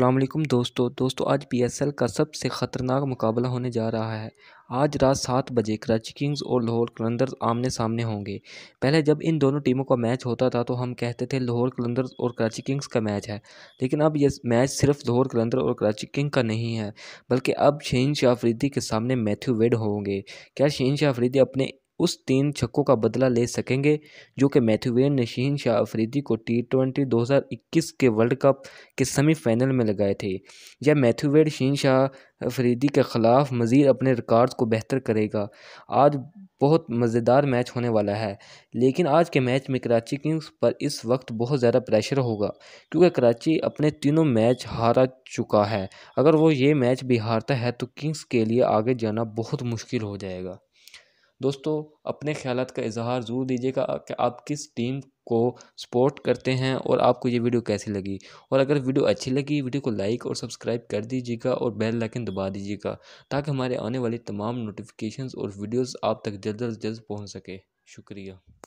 अल्लाम दोस्तों दोस्तों आज पीएसएल का सबसे ख़तरनाक मुकाबला होने जा रहा है आज रात सात बजे कराची किंग्स और लाहौर कलंदर्स आमने सामने होंगे पहले जब इन दोनों टीमों का मैच होता था तो हम कहते थे लाहौर कलंदर्स और कराची किंग्स का मैच है लेकिन अब यह मैच सिर्फ लाहौर कलंदर और कराची किंग का नहीं है बल्कि अब शहीन अफरीदी के सामने मैथ्यू वेड होंगे क्या शहीन शाहफरीदी अपने उस तीन छक्कों का बदला ले सकेंगे जो कि मैथ्यूवेन ने शहीन शाह अफरीदी को टी ट्वेंटी दो हज़ार इक्कीस के वर्ल्ड कप के सेमीफाइनल में लगाए थे यह मैथ्यूवेड शहीन शाह अफरीदी के ख़िलाफ़ मज़ीद अपने रिकॉर्ड्स को बेहतर करेगा आज बहुत मज़ेदार मैच होने वाला है लेकिन आज के मैच में कराची किंग्स पर इस वक्त बहुत ज़्यादा प्रेशर होगा क्योंकि कराची अपने तीनों मैच हारा चुका है अगर वो ये मैच भी हारता है तो किंग्स के लिए आगे जाना बहुत मुश्किल हो जाएगा दोस्तों अपने ख्याल का इजहार ज़रूर दीजिएगा कि आप किस टीम को सपोर्ट करते हैं और आपको ये वीडियो कैसी लगी और अगर वीडियो अच्छी लगी वीडियो को लाइक और सब्सक्राइब कर दीजिएगा और बेल लाइकन दबा दीजिएगा ताकि हमारे आने वाली तमाम नोटिफिकेशंस और वीडियोस आप तक जल्द अज जल्द पहुंच सके शुक्रिया